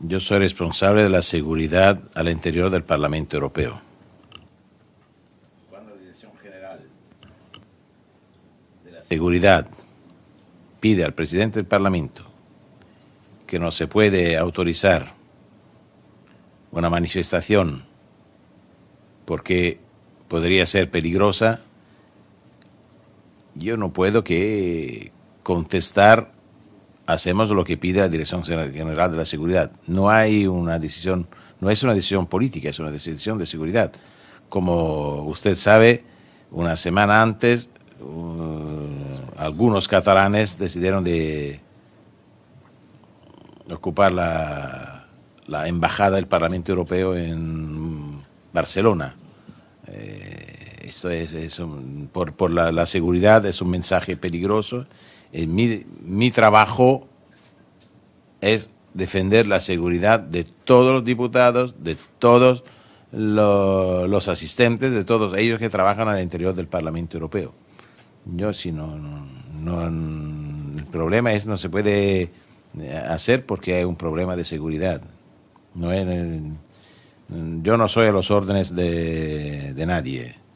Yo soy responsable de la seguridad al interior del Parlamento Europeo. Cuando la Dirección General de la Seguridad pide al presidente del Parlamento que no se puede autorizar una manifestación porque podría ser peligrosa, yo no puedo que contestar hacemos lo que pide la Dirección General de la Seguridad. No hay una decisión, no es una decisión política, es una decisión de seguridad. Como usted sabe, una semana antes uh, algunos catalanes decidieron de ocupar la, embajada del Parlamento Europeo en Barcelona. Eh, esto es, por, la seguridad, es un mensaje peligroso eh, mi, trabajo es defender la seguridad de todos los diputados, de todos los, asistentes, de todos ellos que trabajan al interior del Parlamento Europeo. Yo si no, el problema es no se puede eh, hacer porque hay un problema de seguridad. No eh, yo no soy a los órdenes de nadie.